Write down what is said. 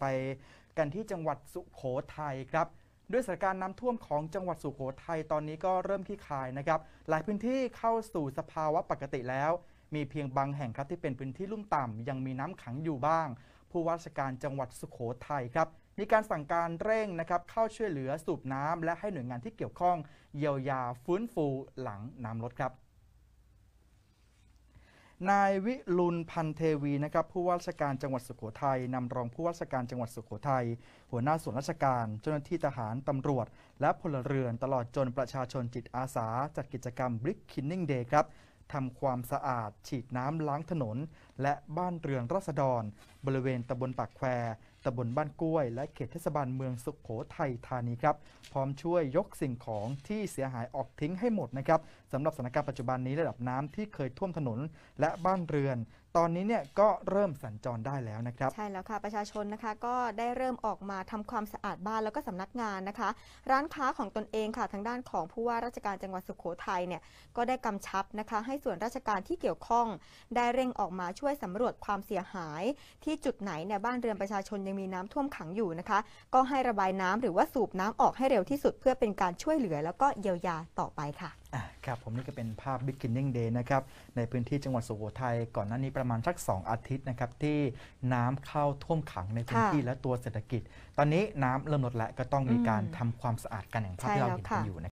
ไปกันที่จังหวัดสุโขทัยครับด้วยสถานการณ์น้ำท่วมของจังหวัดสุโขทัยตอนนี้ก็เริ่มคลี่คลายนะครับหลายพื้นที่เข้าสู่สภาวะปกติแล้ว มีเพียงบางแห่งครับที่เป็นพื้นที่ลุ่มต่ำยังมีน้ำขังอยู่บ้าง ผู้ว่าราชการจังหวัดสุโขทัยครับมีการสั่งการเร่งนะครับเข้าช่วยเหลือสูบน้ำและให้หน่วยงานที่เกี่ยวข้อง เยียวยาฟื้นฟูหลังน้ำลดครับนายวิลุนพันเทวีนะครับผู้ว่าราชการจังหวัดสุโขทัยนำรองผู้ว่าราชการจังหวัดสุโขทัย หัวหน้าส่วนราชการเจ้าหน้าที่ทหารตำรวจ และพลเรือนตลอดจนประชาชนจิตอาสาจัดกิจกรรมบริกคินนิ่งเดย์ครับทำความสะอาด ฉีดน้ำล้างถนน และบ้านเรือนรัษฎร บริเวณตำบลปากแควำบลบ้านกล้วยและเขตเทศบาลเมืองสุขโขทัยธานีครับ พร้อมช่วยยกสิ่งของที่เสียหายออกทิ้งให้หมดนะครับสำหรับสถานการณ์ปัจจุบันนี้ระดับน้ำที่เคยท่วมถนนและบ้านเรือนตอนนี้เนี่ยก็เริ่มสัญจรได้แล้วนะครับ ใช่แล้วค่ะ ประชาชนนะคะก็ได้เริ่มออกมาทำความสะอาดบ้านแล้วก็สำนักงานนะคะ ร้านค้าของตนเองค่ะทางด้านของผู้ว่าราชการจังหวัดสุขโขทัยเนี่ยก็ได้กำชับนะคะ ให้ส่วนราชการที่เกี่ยวข้อง ได้เร่งออกมาช่วยสำรวจความเสียหาย ที่จุดไหนเนี่ยบ้านเรือนประชาชนยังมีน้ำท่วมขังอยู่นะคะ ก็ให้ระบายน้ำหรือว่าสูบน้ำออกให้เร็วที่สุดเพื่อเป็นการช่วยเหลือแล้วก็เยียวยาต่อไปค่ะครับผมนี่ก็เป็นภาพ Beginning Day นะครับ ในพื้นที่จังหวัดสุโขทัยก่อนหน้านี้ประมาณสัก 2 อาทิตย์นะครับ ที่น้ำเข้าท่วมขังในพื้นที่และตัวเศรษฐกิจ ตอนนี้น้ำเริ่มลดแล้วก็ต้องมีการทำความสะอาดกันอย่างภาพที่เราเห็นกันอยู่นะ